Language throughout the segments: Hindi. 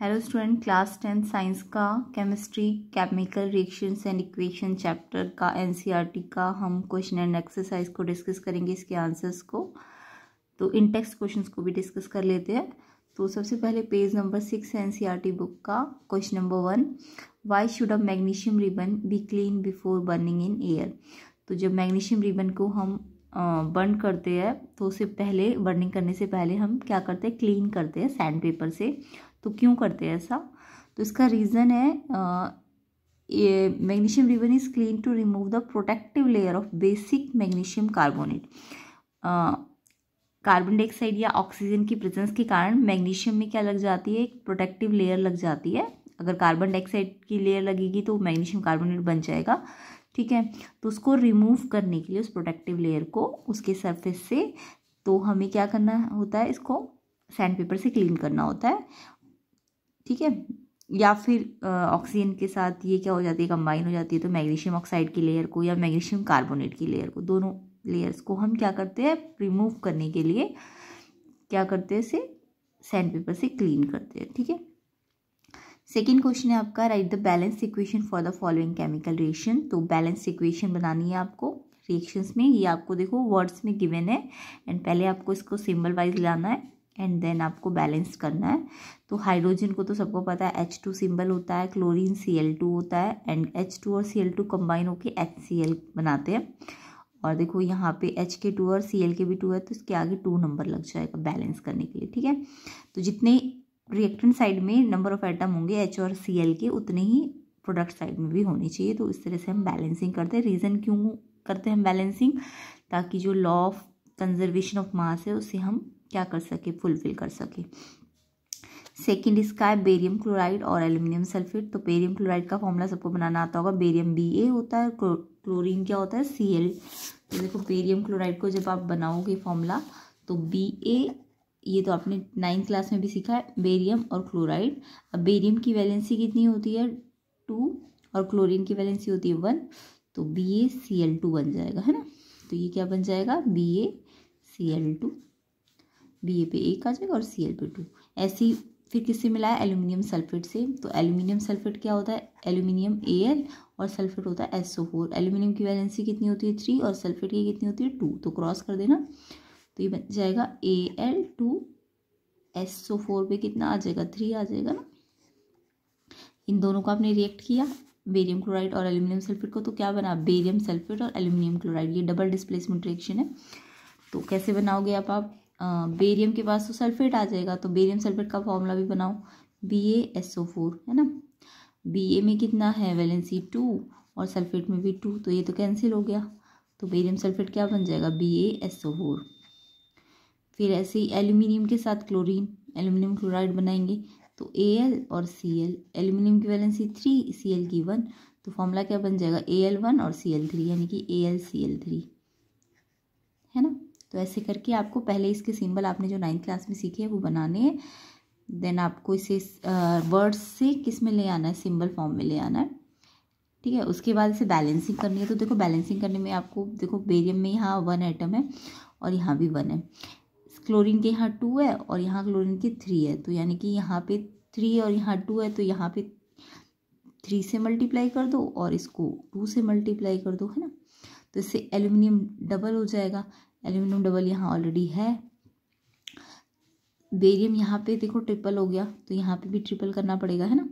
Hello student class tenth science का chemistry chemical reactions and equation chapter का एनसीईआरटी का हम क्वेश्चन एंड एक्सरसाइज को डिस्कस करेंगे इसके आंसर्स को तो इन टेक्स्ट क्वेश्चन को भी डिस्कस कर लेते हैं तो सबसे पहले page number six NCERT book का question number one why should a magnesium ribbon be clean before burning in air तो जब मैग्नीशियम रिबन को हम बर्न करते हैं तो उसे पहले बर्निंग करने से पहले हम क्या करते हैं क्लीन करते हैं सैंड पेपर से तो क्यों करते हैं ऐसा तो इसका रीज़न है ये magnesium ribbon is clean to remove the protective layer of basic magnesium carbonate carbon dioxide या ऑक्सीजन की प्रेजेंस के कारण मैग्नीशियम में क्या लग जाती है एक प्रोटेक्टिव लेयर लग जाती है अगर कार्बन डाइऑक्साइड की लेयर लगेगी तो मैग्नीशियम कार्बोनेट बन जाएगा ठीक है तो उसको रिमूव करने के लिए उस प्रोटेक्टिव लेयर को उसके सरफेस से तो हमें क्या करना होता है इसको सैंड पेपर से क्लीन करना होता है ठीक है या फिर ऑक्सीजन के साथ ये क्या हो जाती है कंबाइन हो जाती है तो मैग्नीशियम ऑक्साइड की लेयर को या मैग्नीशियम कार्बोनेट की लेयर को दोनों लेयर्स को हम क्या करते हैं रिमूव करने के लिए क्या करते हैं इसे सैंड पेपर से क्लीन करते हैं ठीक है सेकेंड क्वेश्चन है आपका write the balance equation for the following chemical reaction तो बैलेंस इक्वेशन बनानी है आपको रिएक्शंस में ये आपको देखो वर्ड्स में गिवन है एंड पहले आपको इसको सिंबल वाइज लाना है एंड देन आपको बैलेंस करना है तो हाइड्रोजन को तो सबको पता है एच टू सिम्बल होता है क्लोरीन सी एल टू होता है एंड एच टू और सी एल टू कम्बाइन होकर एच सी एल बनाते हैं और देखो यहाँ पे एच के टू और सी एल के भी टू है तो इसके आगे टू नंबर लग जाएगा बैलेंस करने के लिए ठीक है तो जितने रिएक्टेंट साइड में नंबर ऑफ आइटम होंगे एच और सी एल के उतने ही प्रोडक्ट साइड में भी होने चाहिए तो इस तरह से हम बैलेंसिंग करते हैं रीज़न क्यों करते हैं हम बैलेंसिंग ताकि जो law of conservation of mass है उसे हम क्या कर सके फुलफिल कर सके सेकेंड इसका है बेरियम क्लोराइड और एल्यूमिनियम सल्फेट तो बेरियम क्लोराइड का फॉर्मूला सबको बनाना आता होगा बेरियम बी ए होता है क्लोरीन क्या होता है सी एल तो देखो बेरियम क्लोराइड को जब आप बनाओगे फॉर्मूला तो बी ए ये तो आपने नाइन्थ क्लास में भी सीखा है बेरियम और क्लोराइड अब बेरियम की वैलेंसी कितनी होती है टू और क्लोरीन की वैलेंसी होती है वन तो B A C L two बन जाएगा है ना तो ये क्या बन जाएगा B A C L two B A पे एक आ जाएगा और सी एल पे टू ऐसे ही फिर किससे मिला है एल्यूमिनियम सल्फेट से तो एल्यूमिनियम सल्फेट क्या होता है एल्यूमिनियम ए एल और सल्फेट होता है एस ओ फोर एल्यूमिनियम की वैलेंसी कितनी होती है थ्री और सल्फेट की कितनी होती है टू तो क्रॉस कर देना तो ये बन जाएगा A L two S O four पे कितना आ जाएगा थ्री आ जाएगा ना इन दोनों को आपने रिएक्ट किया बेरियम क्लोराइड और एल्यूमिनियम सल्फेट को तो क्या बना बेरियम सल्फेट और एल्यूमिनियम क्लोराइड ये डबल डिस्प्लेसमेंट रिएक्शन है तो कैसे बनाओगे आप आप बेरियम के पास तो सल्फेट आ जाएगा तो बेरियम सल्फेट का फॉर्मूला भी बनाओ B A S O four है ना बी ए में कितना है वैलेंसी टू और सल्फेट में भी टू तो ये तो कैंसिल हो गया तो बेरियम सल्फेट क्या बन जाएगा B A S O four फिर ऐसे ही एल्यूमिनियम के साथ क्लोरीन एल्यूमिनियम क्लोराइड बनाएंगे तो ए एल और सी एल एल्यूमिनियम की वैलेंसी थ्री सी एल की वन तो फॉर्मूला क्या बन जाएगा ए एल वन और सी एल थ्री यानी कि A L C L three है ना तो ऐसे करके आपको पहले इसके सिंबल आपने जो नाइन्थ क्लास में सीखे हैं वो बनाने हैं देन आपको इसे वर्ड्स से किस में ले आना है सिंबल फॉर्म में ले आना है ठीक है उसके बाद इसे बैलेंसिंग करनी है तो देखो बैलेंसिंग करने में आपको देखो बेरियम में यहाँ वन आइटम है और यहाँ भी वन है क्लोरिन के यहाँ टू है और यहाँ क्लोरिन के थ्री है तो यानी कि यहाँ पे थ्री और यहाँ टू है तो यहाँ पे थ्री से मल्टीप्लाई कर दो और इसको टू से मल्टीप्लाई कर दो है ना तो इससे एल्यूमिनियम डबल हो जाएगा एल्यूमिनियम डबल यहाँ ऑलरेडी है बेरियम यहाँ पे देखो ट्रिपल हो गया तो यहाँ पे भी ट्रिपल करना पड़ेगा है ना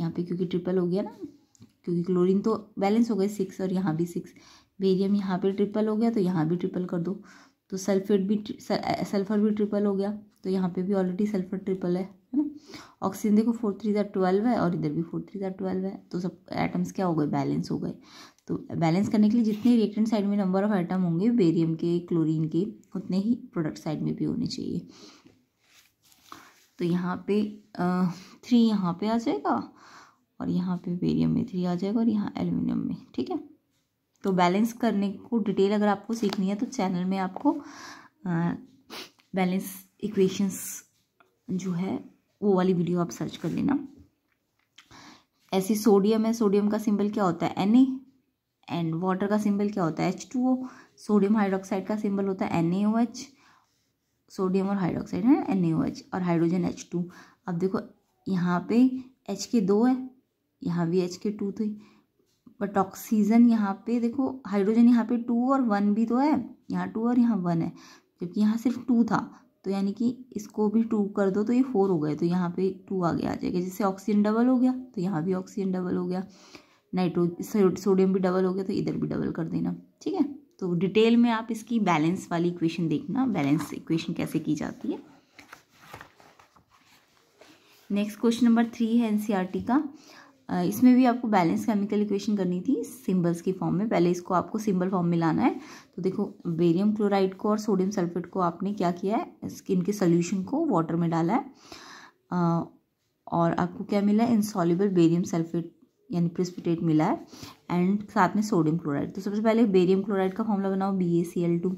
यहाँ पे क्योंकि ट्रिपल हो गया ना क्योंकि क्लोरीन तो बैलेंस हो गए सिक्स और यहाँ भी सिक्स बेरियम यहाँ पे ट्रिपल हो गया तो यहाँ भी ट्रिपल कर दो तो सल्फेट भी सल्फर भी ट्रिपल हो गया तो यहाँ पे भी ऑलरेडी सल्फर ट्रिपल है है ना ऑक्सीजन देखो फोर थ्री ज़ार ट्वेल्व है और इधर भी फोर थ्री ज़ार ट्वेल्व है तो सब एटम्स क्या हो गए बैलेंस हो गए तो बैलेंस करने के लिए जितने रिएक्टेंट साइड में नंबर ऑफ आइटम होंगे बेरियम के क्लोरीन के उतने ही प्रोडक्ट साइड में भी होने चाहिए तो यहाँ पे थ्री यहाँ पे आ जाएगा और यहाँ पे बेरियम में थ्री आ जाएगा और यहाँ एल्यूमिनियम में ठीक है तो बैलेंस करने को डिटेल अगर आपको सीखनी है तो चैनल में आपको बैलेंस इक्वेशंस जो है वो वाली वीडियो आप सर्च कर लेना ऐसे सोडियम है सोडियम का सिंबल क्या होता है एन एंड वाटर का सिंबल क्या होता है H two O sodium hydroxide का सिंबल होता है N A O H sodium और हाइड्रोक्साइड है एन ए ओ एच और हाइड्रोजन एच टू अब देखो यहाँ पे एच के दो है यहाँ भी एच के टू थे बट ऑक्सीजन यहाँ पे देखो हाइड्रोजन यहाँ पे टू और वन भी तो है यहाँ टू और यहाँ वन है जबकि यहाँ सिर्फ टू था तो यानी कि इसको भी टू कर दो तो ये फोर हो गए तो यहाँ पे टू आ गया आ जाएगा जैसे ऑक्सीजन डबल हो गया तो यहाँ भी ऑक्सीजन डबल हो गया नाइट्रो सोडियम भी डबल हो गया तो इधर भी डबल कर देना ठीक है तो डिटेल में आप इसकी बैलेंस वाली इक्वेशन देखना बैलेंस इक्वेशन कैसे की जाती है नेक्स्ट क्वेश्चन नंबर थ्री है एनसीईआरटी e का इसमें भी आपको बैलेंस केमिकल इक्वेशन करनी थी सिंबल्स की फॉर्म में पहले इसको आपको सिंबल फॉर्म में लाना है तो देखो बेरियम क्लोराइड को और सोडियम सल्फेट को आपने क्या किया है स्किन के सोल्यूशन को वाटर में डाला है और आपको क्या मिला इंसॉलिबल बेरियम सल्फेट यानी प्रिस्पिटेट मिला है एंड साथ में सोडियम क्लोराइड तो सबसे पहले बेरियम क्लोराइड का फॉर्मूला बनाओ B A C L two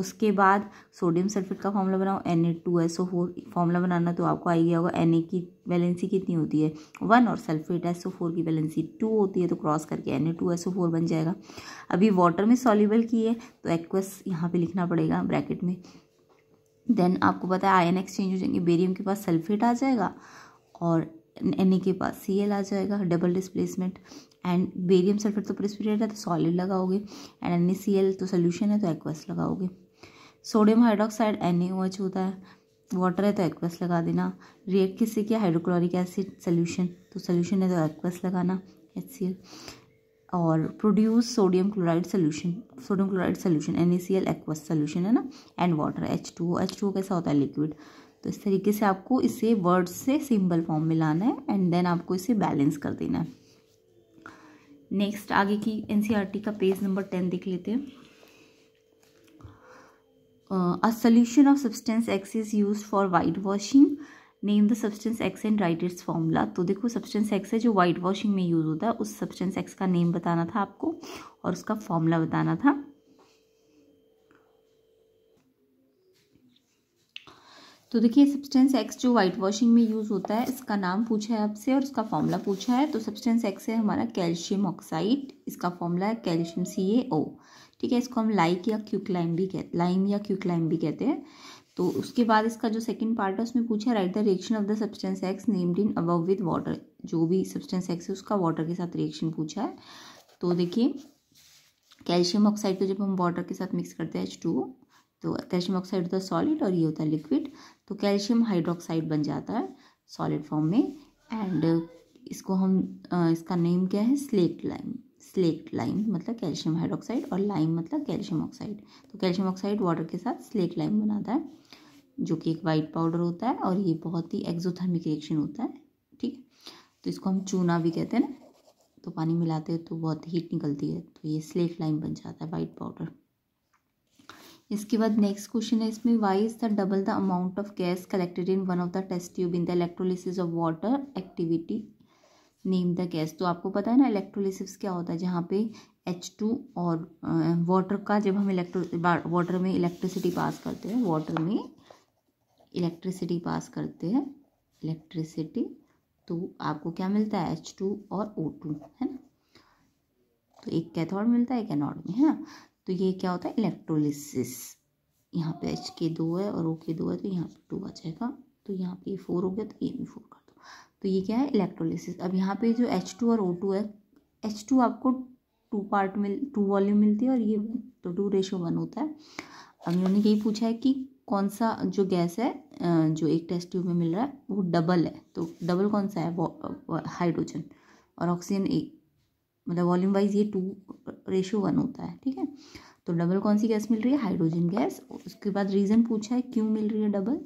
उसके बाद सोडियम सल्फेट का फॉर्मूला बनाओ N A two S O four formula बनाना तो आपको आई गया होगा एन ए की वैलेंसी कितनी होती है वन और सल्फेट एस ओ फोर की वैलेंसी टू होती है तो क्रॉस करके N A two S O four बन जाएगा अभी वाटर में सॉल्यूबल की है तो एक्वस यहाँ पे लिखना पड़ेगा ब्रैकेट में देन आपको पता है आयन एक्सचेंज हो जाएंगे बेरियम के पास सल्फेट आ जाएगा और एन के पास सी एल आ जाएगा double displacement and barium sulphate तो प्रेस्पिरेट तो तो है तो सॉलिड लगाओगे एंड एन सी एल तो सोल्यूशन है तो एक्वस लगाओगे सोडियम हाइड्रोक्साइड एन होता है वाटर है तो एक्वस लगा देना रिएक्ट किससे किया हाइड्रोक्लोरिक एसिड सोल्यूशन तो सोल्यूशन है तो एक्वस लगाना एच सी एल और produce sodium chloride solution sodium chloride solution N A C L aqueous solution है ना and water H two O H two कैसा होता है लिक्विड तो इस तरीके से आपको इसे वर्ड्स से सिंबल फॉर्म में लाना है एंड देन आपको इसे बैलेंस कर देना है नेक्स्ट आगे की एन e का पेज नंबर टेन देख लेते हैं a solution of substance x is use for white washing name the substance x and write its formula तो देखो सब्सटेंस एक्स है जो वाइट वॉशिंग में यूज होता है उस सब्सटेंस एक्स का नेम बताना था आपको और उसका फॉर्मूला बताना था तो देखिए सब्सटेंस एक्स जो वाइट वॉशिंग में यूज़ होता है इसका नाम पूछा है आपसे और इसका फॉर्मूला पूछा है तो सब्सटेंस एक्स है हमारा कैल्शियम ऑक्साइड इसका फॉर्मूला है कैल्शियम सी ए ओ ठीक है इसको हम लाइक या क्यूक्लाइम भी कहते लाइम या क्यूक्लाइम भी कहते हैं तो उसके बाद इसका जो सेकंड पार्ट है उसमें पूछा write the reaction of the substance x named in above with water जो भी सब्सटेंस एक्स है उसका वाटर के साथ रिएक्शन पूछा है तो देखिए कैल्शियम ऑक्साइड को जब हम वाटर के साथ मिक्स करते हैं एच टू तो कैल्शियम ऑक्साइड होता है सॉलिड और ये होता है लिक्विड तो कैल्शियम हाइड्रोक्साइड बन जाता है सॉलिड फॉर्म में एंड इसको हम इसका नेम क्या है स्लेट लाइम स्लेट लाइम मतलब कैल्शियम हाइड्रोक्साइड और लाइम मतलब कैल्शियम ऑक्साइड तो कैल्शियम ऑक्साइड वाटर के साथ स्लेट लाइम बनाता है जो कि एक वाइट पाउडर होता है और ये बहुत ही एक्जोथर्मिक रिएक्शन होता है ठीक है तो इसको हम चूना भी कहते हैं ना तो पानी मिलाते हैं तो बहुत हीट निकलती है तो ये स्लेट लाइम बन जाता है वाइट पाउडर इसके बाद नेक्स्ट क्वेश्चन है इसमें why is the double the amount of gas collected in one of the test tube in the electrolysis of water activity name the gas तो आपको पता है ना इलेक्ट्रोलिसिस क्या होता है जहाँ पे एच टू और वाटर का जब हम इलेक्ट्रो वाटर में इलेक्ट्रिसिटी पास करते हैं वाटर में इलेक्ट्रिसिटी पास करते हैं इलेक्ट्रिसिटी तो आपको क्या मिलता है एच टू और ओ टू है ना तो एक कैथोड मिलता है एक एनॉड में है ना तो ये क्या होता है इलेक्ट्रोलिसिस यहाँ पे एच के दो है और ओ के दो है तो यहाँ पे टू आ जाएगा तो यहाँ पे फोर हो गया तो ये भी फोर कर दो तो ये क्या है इलेक्ट्रोलिसिस अब यहाँ पे जो एच टू और ओ टू है एच टू आपको टू पार्ट मिल टू वॉल्यूम मिलती है और ये तो टू रेशो वन होता है अब उन्होंने यही पूछा है कि कौन सा जो गैस है जो एक टेस्ट ट्यूब में मिल रहा है वो डबल है तो डबल कौन सा है हाइड्रोजन और ऑक्सीजन एक मतलब वॉल्यूम वाइज ये टू रेशो वन होता है ठीक है तो डबल कौन सी गैस मिल रही है हाइड्रोजन गैस उसके बाद रीज़न पूछा है क्यों मिल रही है डबल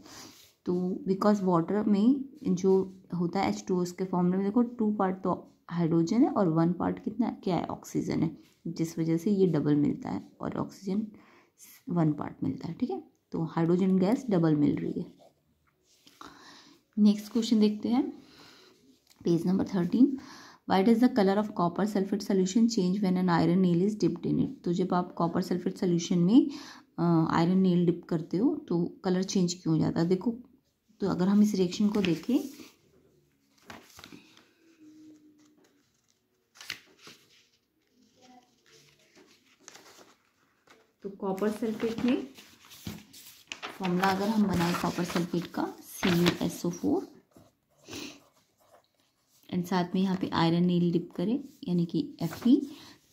तो बिकॉज वाटर में जो होता है एच टू उसके फॉर्मूले में देखो टू पार्ट तो हाइड्रोजन है और वन पार्ट कितना क्या है ऑक्सीजन है जिस वजह से ये डबल मिलता है और ऑक्सीजन वन पार्ट मिलता है ठीक है तो हाइड्रोजन गैस डबल मिल रही है नेक्स्ट क्वेश्चन देखते हैं page number thirteen why does the colour of copper sulphate solution change when an iron nail is dipped in it तो जब आप कॉपर सल्फेट सोल्यूशन में आयरन नेल डिप करते हो तो कलर चेंज क्यों हो जाता है देखो तो अगर हम इस रिएक्शन को देखें तो कॉपर सल्फेट में फॉर्मूला अगर हम बनाए कॉपर सल्फेट का C U S O four and साथ में यहाँ पे आयरन नील डिप करें यानी कि एफ ई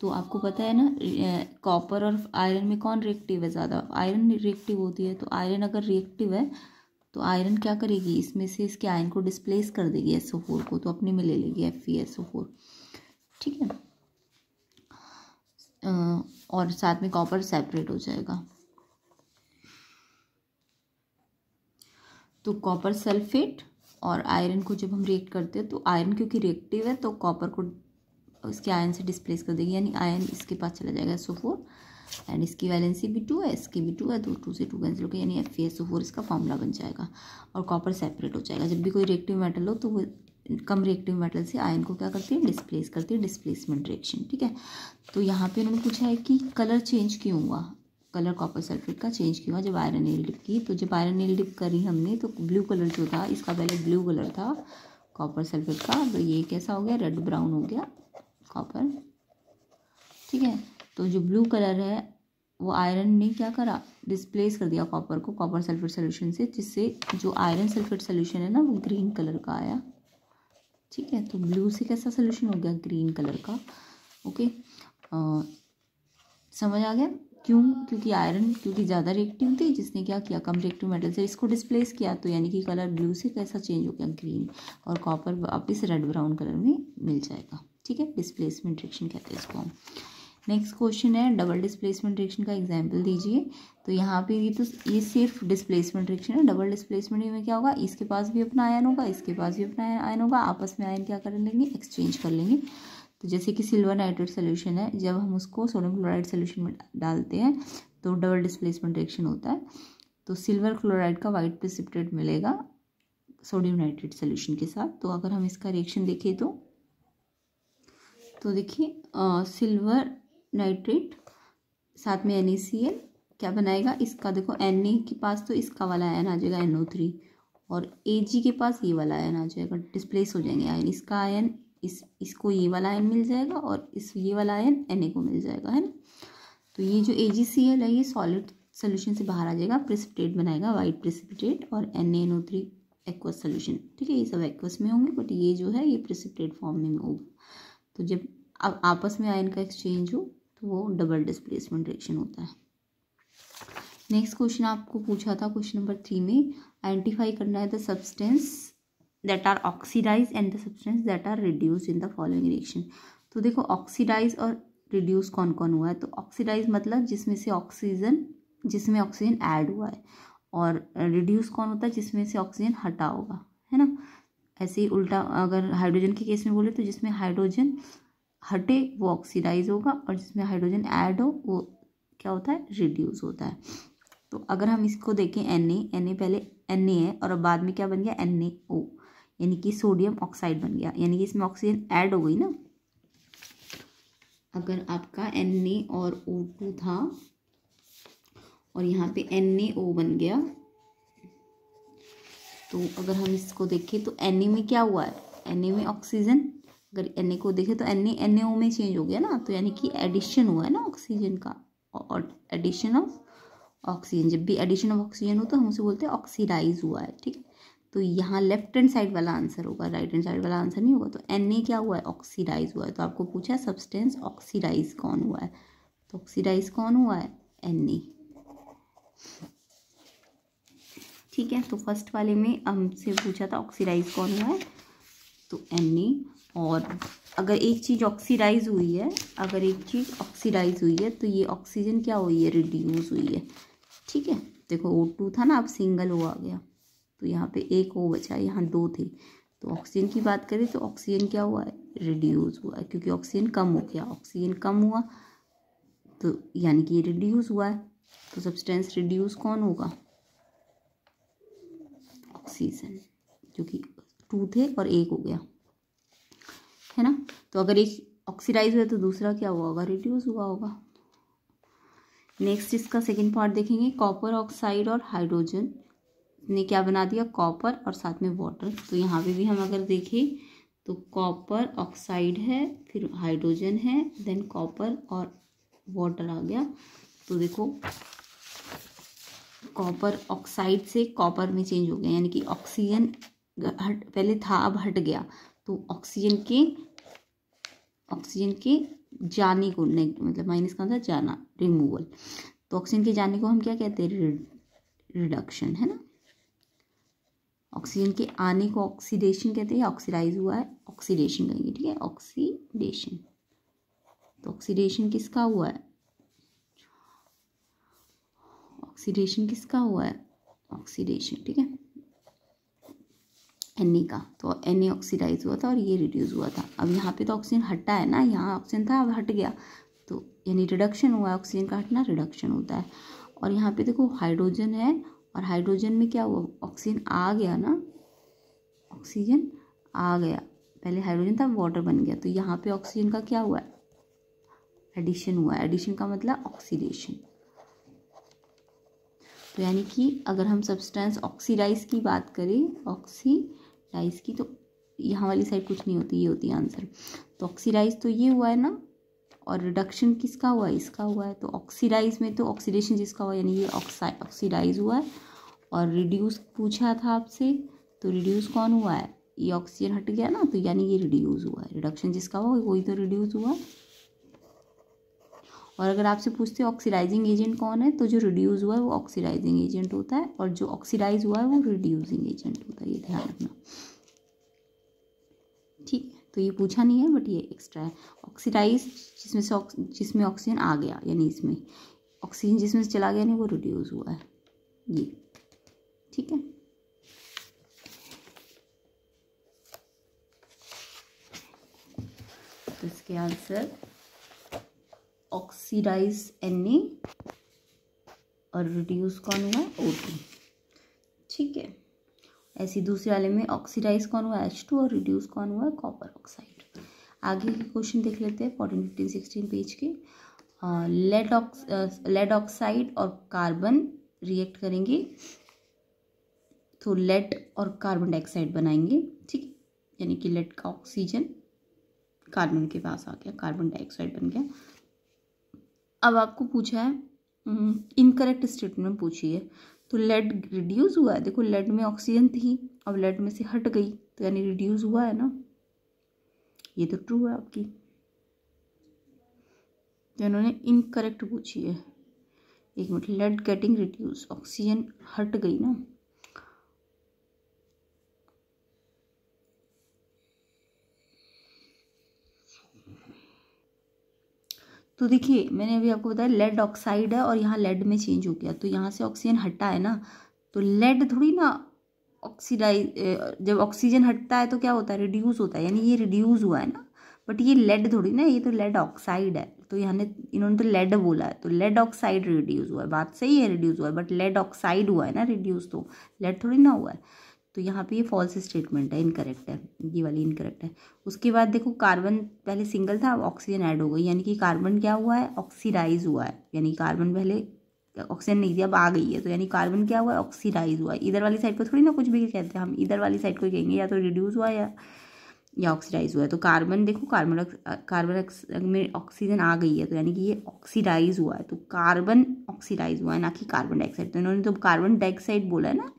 तो आपको पता है ना कॉपर और आयरन में कौन रिएक्टिव है ज़्यादा आयरन रिएक्टिव होती है तो आयरन अगर रिएक्टिव है तो आयरन क्या करेगी इसमें से इसके आयरन को डिस्प्लेस कर देगी एस को तो अपने में ले लेगी एफ ई ठीक है और साथ में कॉपर सेपरेट हो जाएगा तो कॉपर सल्फेट और आयरन को जब हम रिएक्ट करते हैं तो आयरन क्योंकि रिएक्टिव है तो कॉपर को इसके आयन से डिस्प्लेस कर देगी यानी आयन इसके पास चला जाएगा एसओ फोर एंड इसकी वैलेंसी भी टू है इसकी भी टू है तो टू से टू कैंसिल होकर यानी एफ एस फोर इसका फॉर्मूला बन जाएगा और कॉपर सेपरेट हो जाएगा जब भी कोई रिएक्टिव मेटल हो तो वो कम रिएक्टिव मेटल से आयन को क्या करती है डिस्प्लेस करती है डिस्प्लेसमेंट रिएक्शन ठीक है तो यहाँ पे उन्होंने पूछा है कि कलर चेंज क्यों हुआ कलर कॉपर सल्फेट का चेंज किया जब आयरन एल डिप की तो जब आयरन एल डिप करी हमने तो ब्लू कलर जो था इसका पहले ब्लू कलर था कॉपर सल्फेट का तो ये कैसा हो गया रेड ब्राउन हो गया कॉपर ठीक है तो जो ब्लू कलर है वो आयरन ने क्या करा डिस्प्लेस कर दिया कॉपर को कॉपर सल्फेट सोल्यूशन से जिससे जो आयरन सल्फेट सोल्यूशन है ना वो ग्रीन कलर का आया ठीक है तो ब्लू से कैसा सोल्यूशन हो गया ग्रीन कलर का ओके आ, समझ आ गया क्यों क्योंकि आयरन क्योंकि ज़्यादा रिएक्टिव थे जिसने क्या किया कम रिएक्टिव मेटल से इसको डिस्प्लेस किया तो यानी कि कलर ब्लू से कैसा चेंज हो गया ग्रीन और कॉपर वापस रेड ब्राउन कलर में मिल जाएगा ठीक है डिस्प्लेसमेंट रिएक्शन कहते हैं इसको हम नेक्स्ट क्वेश्चन है डबल डिस्प्लेसमेंट रिएक्शन का एग्जाम्पल दीजिए तो यहाँ पे ये तो ये सिर्फ डिस्प्लेसमेंट रिएक्शन है डबल डिस्प्लेसमेंट में क्या होगा इसके पास भी अपना आयन होगा इसके पास भी अपना आयन होगा आपस में आयन क्या कर लेंगे एक्सचेंज कर लेंगे तो जैसे कि सिल्वर नाइट्रेट सोल्यूशन है जब हम उसको सोडियम क्लोराइड सोल्यूशन में डालते हैं तो डबल डिस्प्लेसमेंट रिएक्शन होता है तो सिल्वर क्लोराइड का वाइट प्रिसिप्टेट मिलेगा सोडियम नाइट्रेट सोल्यूशन के साथ तो अगर हम इसका रिएक्शन देखें तो तो देखिए सिल्वर नाइट्रेट साथ में एन क्या बनाएगा इसका देखो एन के पास तो इसका वाला आयन आ जाएगा एन और ए के पास ये वाला आयन आ जाएगा डिस्प्लेस हो जाएंगे आयन इसका आयन इस इसको ये वाला आयन मिल जाएगा और इस ये वाला आयन एन को मिल जाएगा है ना तो ये जो ए है ये सॉलिड सोल्यूशन से बाहर आ जाएगा प्रिसिपिटेट बनाएगा वाइट प्रिसिपिटेट और N N O three aqueous solution ठीक है ये सब एक्वस में होंगे बट ये जो है ये प्रिसिपिटेट फॉर्म में होगा तो जब अब आपस में आयन का एक्सचेंज हो तो वो डबल डिस्प्लेसमेंट रिएक्शन होता है नेक्स्ट क्वेश्चन आपको पूछा था क्वेश्चन नंबर थ्री में आइडेंटिफाई करना है the substance that are oxidise and the substance that are reduce in the following reaction तो देखो ऑक्सीडाइज और रिड्यूस कौन कौन हुआ है तो ऑक्सीडाइज मतलब जिसमें से ऑक्सीजन जिसमें ऑक्सीजन ऐड हुआ है और रिड्यूस कौन होता है जिसमें से ऑक्सीजन हटा होगा है ना ऐसे ही उल्टा अगर हाइड्रोजन के केस में बोले तो जिसमें हाइड्रोजन हटे वो ऑक्सीडाइज होगा और जिसमें हाइड्रोजन ऐड हो वो क्या होता है रिड्यूस होता है तो अगर हम इसको देखें एन ए एन ए पहले एन ए है और बाद में क्या बन गया एन ए ओ यानी कि सोडियम ऑक्साइड बन गया यानी कि इसमें ऑक्सीजन ऐड हो गई ना अगर आपका एन ए और ओ टू था और यहाँ पे एन ए ओ बन गया तो अगर हम इसको देखें तो एन ए में क्या हुआ है एन ए में ऑक्सीजन अगर एन ए को देखें तो एन ए एन ए ओ में चेंज हो गया ना तो यानी कि एडिशन हुआ है ना ऑक्सीजन का और एडिशन ऑफ ऑक्सीजन जब भी एडिशन ऑफ ऑक्सीजन हो तो हम उसे बोलते हैं ऑक्सीडाइज हुआ है ठीक है तो यहाँ लेफ्ट हैंड साइड वाला आंसर होगा राइट हैंड साइड वाला आंसर नहीं होगा तो एन ए क्या हुआ है ऑक्सीडाइज हुआ है तो आपको पूछा सब्सटेंस ऑक्सीडाइज कौन हुआ है तो ऑक्सीडाइज कौन हुआ है एन ए ठीक है तो फर्स्ट वाले में हमसे पूछा था ऑक्सीडाइज कौन हुआ है तो एन ए और अगर एक चीज़ ऑक्सीडाइज हुई है अगर एक चीज़ ऑक्सीडाइज हुई है तो ये ऑक्सीजन क्या हुई है रिड्यूज़ हुई है ठीक है देखो ओ टू था ना अब सिंगल हुआ आ गया तो यहाँ पे एक ओ बचा यहाँ दो थे तो ऑक्सीजन की बात करें तो ऑक्सीजन क्या हुआ रिड्यूस हुआ है क्योंकि ऑक्सीजन कम हो गया ऑक्सीजन कम हुआ तो यानी कि ये रिड्यूस हुआ है तो सब्सटेंस रिड्यूस कौन होगा ऑक्सीजन क्योंकि टू थे और एक हो गया है ना तो अगर एक ऑक्सीडाइज हुआ तो दूसरा क्या हुआ होगा रिड्यूस हुआ होगा नेक्स्ट इसका सेकेंड पार्ट देखेंगे कॉपर ऑक्साइड और हाइड्रोजन ने क्या बना दिया कॉपर और साथ में वाटर तो यहाँ पे भी हम अगर देखें तो कॉपर ऑक्साइड है फिर हाइड्रोजन है देन कॉपर और वाटर आ गया तो देखो कॉपर ऑक्साइड से कॉपर में चेंज हो गया यानी कि ऑक्सीजन हट पहले था अब हट गया तो ऑक्सीजन के ऑक्सीजन के जाने को मतलब माइनस का होता जाना रिमूवल तो ऑक्सीजन के जाने को हम क्या कहते हैं रिडक्शन है ना ऑक्सीजन के आने को ऑक्सीडेशन कहते हैं ऑक्सीडाइज हुआ है ऑक्सीडेशन कहेंगे ठीक है ऑक्सीडेशन तो ऑक्सीडेशन किसका हुआ है ऑक्सीडेशन किसका हुआ है ऑक्सीडेशन ठीक है एन का तो एन ऑक्सीडाइज हुआ था और ये रिड्यूस हुआ था अब यहाँ पे तो ऑक्सीजन हटा है ना यहाँ ऑक्सीजन था अब हट गया तो यानी रिडक्शन हुआ है ऑक्सीजन का हटना रिडक्शन होता है और यहाँ पे देखो हाइड्रोजन है और हाइड्रोजन में क्या हुआ ऑक्सीजन आ गया ना ऑक्सीजन आ गया पहले हाइड्रोजन था वाटर बन गया तो यहाँ पे ऑक्सीजन का क्या हुआ एडिशन हुआ एडिशन का मतलब ऑक्सीडेशन तो यानी कि अगर हम सब्सटेंस ऑक्सीडाइज की बात करें ऑक्सीडाइज की तो यहाँ वाली साइड कुछ नहीं होती ये होती है आंसर तो ऑक्सीडाइज तो ये हुआ है ना और रिडक्शन किसका हुआ इसका हुआ है तो ऑक्सीडाइज में तो ऑक्सीडेशन जिसका हुआ यानी ये ऑक्सीडाइज हुआ है और रिड्यूस पूछा था आपसे तो रिड्यूस कौन हुआ है ये ऑक्सीजन हट गया ना तो यानी ये रिड्यूस हुआ है रिडक्शन जिसका हुआ वही तो रिड्यूस हुआ है और अगर आपसे पूछते ऑक्सीडाइजिंग एजेंट कौन है तो जो रिड्यूस हुआ है वो ऑक्सीडाइजिंग एजेंट होता है और जो ऑक्सीडाइज हुआ है वो रिड्यूसिंग एजेंट होता है ये ध्यान रखना ठीक है तो ये पूछा नहीं है बट ये एक्स्ट्रा है ऑक्सीडाइज जिसमें से जिसमें ऑक्सीजन आ गया यानी इसमें ऑक्सीजन जिसमें से चला गया यानी वो रिड्यूस हुआ है ये ठीक है तो इसके आंसर ऑक्सीडाइज एन और रिड्यूस कौन हुआ ओ ठीक है ऐसे दूसरे वाले में ऑक्सीडाइज कौन हुआ एच टू और रिड्यूस कौन हुआ कॉपर ऑक्साइड आगे के क्वेश्चन देख लेते हैं फोर्टीन फिफ्टीन सिक्सटीन पेज के लेड ऑक्स लेड ऑक्साइड और कार्बन रिएक्ट करेंगे तो लेड और कार्बन डाइऑक्साइड बनाएंगे ठीक यानी कि लेड का ऑक्सीजन कार्बन के पास आ गया कार्बन डाइऑक्साइड बन गया अब आपको पूछा है इनकरेक्ट हम्म, स्टेटमेंट पूछिए तो लेड रिड्यूस हुआ है देखो लेड में ऑक्सीजन थी अब लेड में से हट गई तो यानी रिड्यूस हुआ है ना ये तो ट्रू है आपकी तो इन्होंने इनकरेक्ट पूछी है एक minute lead getting reduce oxygen हट गई ना तो देखिए मैंने अभी आपको बताया लेड ऑक्साइड है और यहाँ लेड में चेंज हो गया तो यहाँ से ऑक्सीजन हटा है ना तो लेड थोड़ी ना ऑक्सीडाइज जब ऑक्सीजन हटता है तो क्या होता है रिड्यूस होता है यानी ये रिड्यूस हुआ है ना बट ये लेड थोड़ी ना ये तो लेड ऑक्साइड है तो यहाँ ने इन्होंने तो लेड बोला है तो लेड ऑक्साइड रिड्यूस हुआ है बात सही है रिड्यूस हुआ है बट लेड ऑक्साइड हुआ है ना रिड्यूस तो लेड थोड़ी ना हुआ है तो यहाँ पे ये फॉल्स स्टेटमेंट है इनकरेक्ट है ये वाली इनकरेक्ट है उसके बाद देखो कार्बन पहले सिंगल था अब ऑक्सीजन ऐड हो गई यानी कि कार्बन क्या हुआ है ऑक्सीडाइज हुआ है यानी कार्बन पहले ऑक्सीजन नहीं थी अब आ गई है तो यानी कार्बन क्या हुआ है ऑक्सीडाइज हुआ है इधर वाली साइड को थोड़ी ना कुछ भी कहते हैं हम इधर वाली साइड को कहेंगे या तो रिड्यूज हुआ या या ऑक्सीडाइज हुआ है तो कार्बन देखो कार्बन कार्बन में ऑक्सीजन आ गई है तो यानी कि ये ऑक्सीडाइज हुआ है तो कार्बन ऑक्सीडाइज हुआ है ना कि कार्बन डाइऑक्साइड तो इन्होंने तो कार्बन डाइऑक्साइड बोला है ना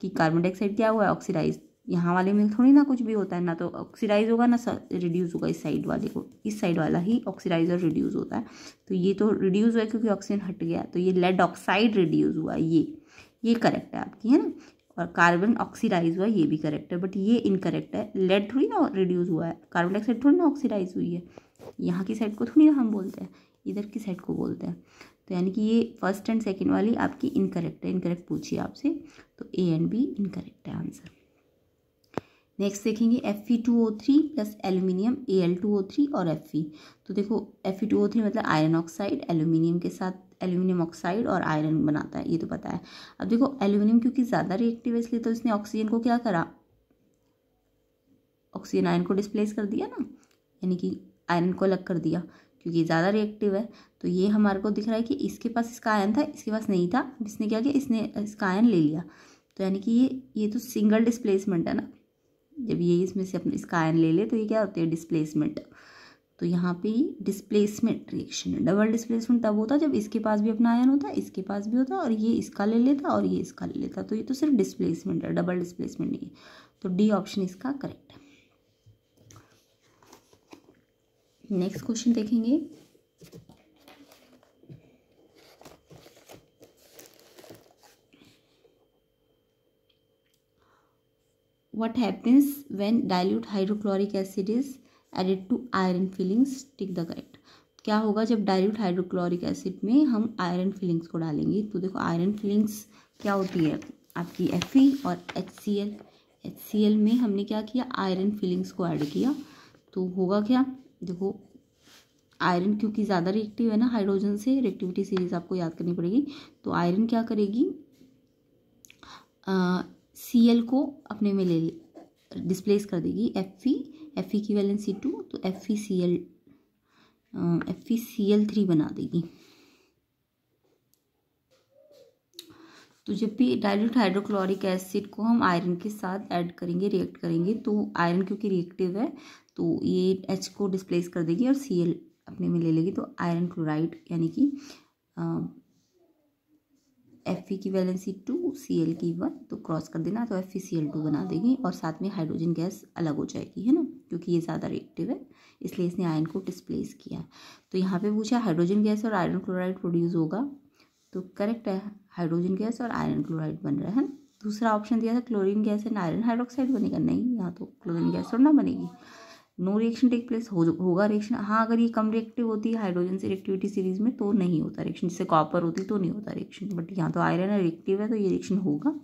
कि कार्बन डाइऑक्साइड क्या हुआ है ऑक्सीडाइज यहाँ वाले में थोड़ी ना कुछ भी होता है ना तो ऑक्सीडाइज होगा ना रिड्यूस होगा इस साइड वाले को इस साइड वाला ही ऑक्सीडाइज और रिड्यूस होता है तो ये तो रिड्यूस हुआ है क्योंकि ऑक्सीजन हट गया तो ये लेड ऑक्साइड रिड्यूस हुआ ये ये करेक्ट है आपकी है ना और कार्बन ऑक्सीडाइज हुआ ये भी करेक्ट है बट ये इनकरेक्ट है लेड थोड़ी ना रिड्यूस हुआ है कार्बन डाइऑक्साइड थोड़ी ना ऑक्सीडाइज हुई है यहाँ की साइड को थोड़ी ना हम बोलते हैं इधर की साइड को बोलते हैं तो यानी कि ये फर्स्ट एंड सेकेंड वाली आपकी इनकरेक्ट है इनकरेक्ट पूछिए आपसे तो ए एंड बी इनकरेक्ट है आंसर नेक्स्ट देखेंगे F E two O three plus aluminium A L two O three और एफ ई तो देखो F E two O three मतलब आयरन ऑक्साइड एल्यूमिनियम के साथ एल्यूमिनियम ऑक्साइड और आयरन बनाता है ये तो पता है अब देखो एल्यूमिनियम क्योंकि ज़्यादा रिएक्टिव है इसलिए तो इसने ऑक्सीजन को क्या करा ऑक्सीजन आयरन को डिस्प्लेस कर दिया ना यानी कि आयरन को अलग कर दिया क्योंकि ज़्यादा रिएक्टिव है तो ये हमारे को दिख रहा है कि इसके पास इसका आयन था इसके पास नहीं था इसने क्या किया इसने इसका आयन ले लिया तो यानी कि ये ये तो सिंगल डिस्प्लेसमेंट है ना जब ये इसमें से अपने इसका आयन ले ले तो ये क्या होती है डिस्प्लेसमेंट तो यहाँ पे डिस्प्लेसमेंट रिएक्शन है डबल डिस्प्लेसमेंट तब होता जब इसके पास भी अपना आयन होता इसके पास भी होता और ये इसका ले लेता और ये इसका ले लेता तो ये तो सिर्फ डिस्प्लेसमेंट है डबल डिस्प्लेसमेंट नहीं है तो डी ऑप्शन इसका करेक्ट है नेक्स्ट क्वेश्चन देखेंगे what happens when dilute hydrochloric acid is added to iron filings tick the correct क्या होगा जब डायल्यूट हाइड्रोक्लोरिक एसिड में हम आयरन फिलिंग्स को डालेंगे तो देखो आयरन फिलिंग्स क्या होती है आपकी एफ और H C L H C L में हमने क्या किया आयरन फिलिंग्स को ऐड किया तो होगा क्या देखो आयरन क्योंकि ज़्यादा रिएक्टिव है ना हाइड्रोजन से रिएक्टिविटी सीरीज आपको याद करनी पड़ेगी तो आयरन क्या करेगी सी एल को अपने में ले डिस्प्लेस कर देगी एफ ई एफ ई की वैलेंसी टू तो F E C L F E C L three बना देगी तो जब भी डायल्यूट हाइड्रोक्लोरिक एसिड को हम आयरन के साथ ऐड करेंगे रिएक्ट करेंगे तो आयरन क्योंकि रिएक्टिव है तो ये एच को डिस्प्लेस कर देगी और सी एल अपने में ले लेगी तो आयरन क्लोराइड यानी कि एफ की वैलेंसी टू सी एल की वन तो क्रॉस कर देना तो एफ सी एल टू बना देगी और साथ में हाइड्रोजन गैस अलग हो जाएगी है ना क्योंकि ये ज़्यादा रिएक्टिव है इसलिए इसने आयरन को डिस्प्लेस किया तो यहाँ पे पूछा हाइड्रोजन गैस और आयरन क्लोराइड प्रोड्यूस होगा तो करेक्ट है हाइड्रोजन गैस और आयरन क्लोराइड बन रहा है दूसरा ऑप्शन दिया था chlorine gas and iron hydroxide बनेगा नहीं यहाँ तो क्लोरीन गैस और ना बनेगी नो रिएक्शन टेक प्लेस होगा रिएक्शन हाँ अगर ये कम रिएक्टिव होती है हाइड्रोजन से रिएक्टिविटी सीरीज में तो नहीं होता रिएक्शन जैसे कॉपर होती तो नहीं होता रिएक्शन बट यहाँ तो आयरन रिएक्टिव है तो ये रिएक्शन होगा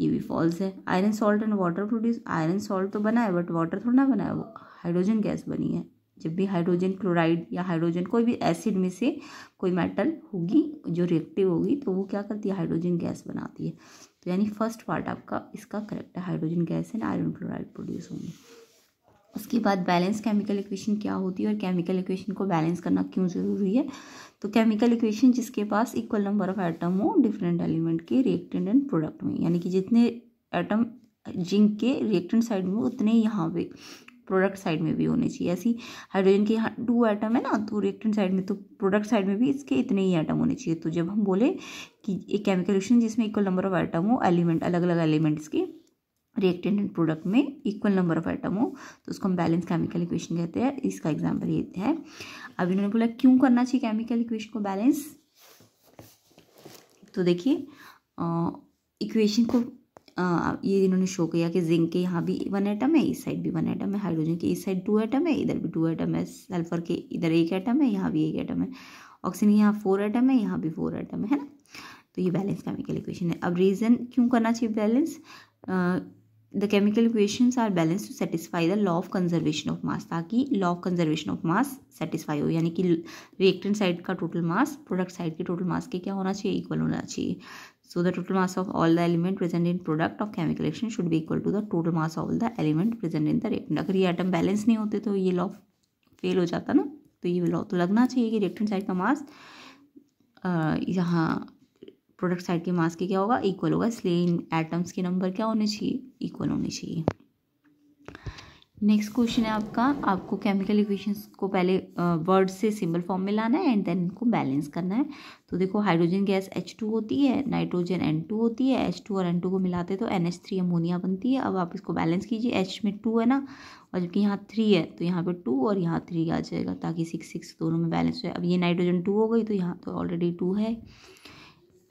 ये भी फॉल्स है iron salt and water produce iron salt तो बना है बट वाटर थोड़ा ना बना है वो हाइड्रोजन गैस बनी है जब भी हाइड्रोजन क्लोराइड या हाइड्रोजन कोई भी एसिड में से कोई मेटल होगी जो रिएक्टिव होगी तो वो क्या करती है हाइड्रोजन गैस बनाती है तो यानी फर्स्ट पार्ट आपका इसका करेक्ट है hydrogen gas and iron chloride produce होंगे उसके बाद बैलेंस केमिकल इक्वेशन क्या होती है और केमिकल इक्वेशन को बैलेंस करना क्यों ज़रूरी है तो केमिकल इक्वेशन जिसके पास इक्वल नंबर ऑफ एटम हो डिफरेंट एलिमेंट के रिएक्टेंट एंड प्रोडक्ट में यानी कि जितने एटम जिंक के रिएक्टेंट साइड में उतने यहाँ पे प्रोडक्ट साइड में भी होने चाहिए ऐसी हाइड्रोजन के यहाँ टू आइटम है ना तो रिएक्टेंट साइड में तो प्रोडक्ट साइड में भी इसके इतने ही आइटम होने चाहिए तो जब हम बोले कि एक केमिकल रिएक्शन जिसमें इक्वल नंबर ऑफ आइटम हो एलिमेंट अलग अलग एलिमेंट्स के रिएक्टेंट एंड प्रोडक्ट में इक्वल नंबर ऑफ आइटम हो तो उसको हम बैलेंस केमिकल इक्वेशन कहते हैं इसका एग्जाम्पल ये है अब इन्होंने बोला क्यों करना चाहिए केमिकल इक्वेशन को बैलेंस तो देखिए इक्वेशन को ये इन्होंने शो किया कि जिंक के यहाँ भी वन एटम है इस साइड भी वन एटम है हाइड्रोजन के इस साइड टू एटम है इधर भी टू एटम है सल्फर के इधर एक एटम है यहाँ भी एक एटम है ऑक्सीजन यहाँ फोर एटम है यहाँ भी फोर एटम है ना तो ये बैलेंस केमिकल इक्वेशन है अब रीज़न क्यों करना चाहिए balance the chemical equation are balance to satisfy the law of conservation of mass ताकि law of conservation of mass satisfy हो यानी कि रिएक्टेंट साइड का टोटल मास प्रोडक्ट साइड के टोटल मास के क्या होना चाहिए इक्वल होना चाहिए So the total mass of all the element present in product of chemical reaction should be equal to the total mass of all the element present in the reactant. अगर ये आइटम बैलेंस नहीं होते तो ये लॉ फेल हो जाता ना तो ये लॉ तो लगना चाहिए कि रिएक्टेंट साइड का मास यहाँ प्रोडक्ट साइड के मास के क्या होगा इक्वल होगा इसलिए इन एटम्स के नंबर क्या होने चाहिए इक्वल होने चाहिए नेक्स्ट क्वेश्चन है आपका आपको केमिकल इक्वेशंस को पहले वर्ड से सिंबल फॉर्म में लाना है एंड देन इनको बैलेंस करना है तो देखो हाइड्रोजन गैस एच टू होती है नाइट्रोजन एन टू होती है एच टू और एन टू को मिलाते तो एन एच थ्री अमोनिया बनती है अब आप इसको बैलेंस कीजिए एच में टू है ना और जबकि यहाँ थ्री है तो यहाँ पर टू और यहाँ थ्री आ जाएगा ताकि सिक्स सिक्स दोनों में बैलेंस हो अब ये नाइट्रोजन टू हो गई तो यहाँ तो ऑलरेडी टू है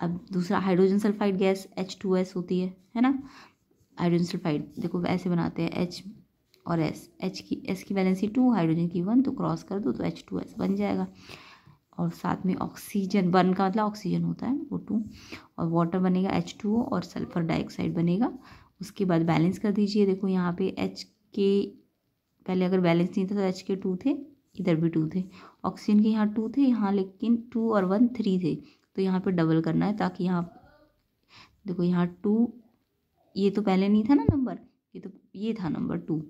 अब दूसरा hydrogen sulphide gas H two S होती है है ना हाइड्रोजन सल्फाइड देखो ऐसे बनाते हैं एच और एस एच की एस की वैलेंसी टू हाइड्रोजन की वन तो क्रॉस कर दो तो एच टू एस बन जाएगा और साथ में ऑक्सीजन वन का मतलब ऑक्सीजन होता है वो टू और वाटर बनेगा एच टू ओ और सल्फर डाइऑक्साइड बनेगा उसके बाद बैलेंस कर दीजिए देखो यहाँ पे एच के पहले अगर बैलेंस नहीं था तो एच के टू थे इधर भी टू थे ऑक्सीजन के यहाँ टू थे यहाँ लेकिन टू और वन थ्री थे तो यहाँ पर डबल करना है ताकि यहाँ देखो यहाँ टू ये तो पहले नहीं था ना नंबर ये तो ये था नंबर टू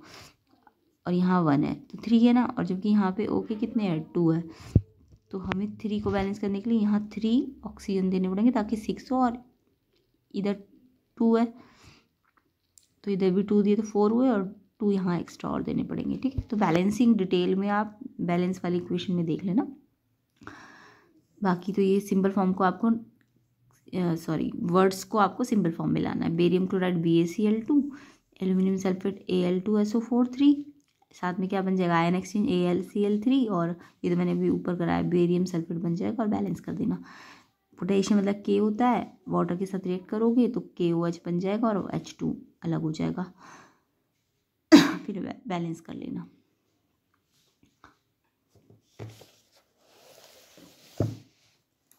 और यहाँ वन है तो थ्री है ना और जबकि यहाँ पे ओके कितने हैं टू है तो हमें थ्री को बैलेंस करने के लिए यहाँ थ्री ऑक्सीजन देने पड़ेंगे ताकि सिक्स हो और इधर टू है तो इधर भी टू दिए तो फोर हुए और टू यहाँ एक्स्ट्रा और देने पड़ेंगे ठीक है तो बैलेंसिंग डिटेल में आप बैलेंस वाली इक्वेशन में देख लेना बाकी तो ये सिंपल फॉर्म को आपको सॉरी वर्ड्स को आपको सिंपल फॉर्म में लाना है barium chloride B A C L two aluminium sulphate A L two S O four three साथ में क्या बन जाएगा ion exchange A L C L three और ये तो मैंने अभी ऊपर कराया बेरियम सल्फेट बन जाएगा और बैलेंस कर देना पोटेशियम मतलब के होता है वाटर के साथ रिएक्ट करोगे तो के ओ एच बन जाएगा और एच टू अलग हो जाएगा फिर बैलेंस कर लेना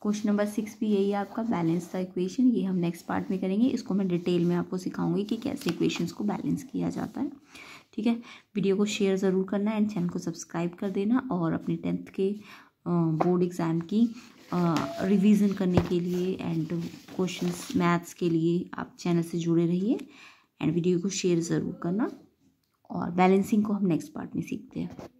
क्वेश्चन नंबर सिक्स भी यही है आपका बैलेंस द इक्वेशन ये हम नेक्स्ट पार्ट में करेंगे इसको मैं डिटेल में आपको सिखाऊंगी कि कैसे इक्वेशंस को बैलेंस किया जाता है ठीक है वीडियो को शेयर ज़रूर करना एंड चैनल को सब्सक्राइब कर देना और अपने टेंथ के बोर्ड एग्ज़ाम की रिविजन करने के लिए एंड क्वेश्चन मैथ्स के लिए आप चैनल से जुड़े रहिए एंड वीडियो को शेयर ज़रूर करना और बैलेंसिंग को हम नेक्स्ट पार्ट में सीखते हैं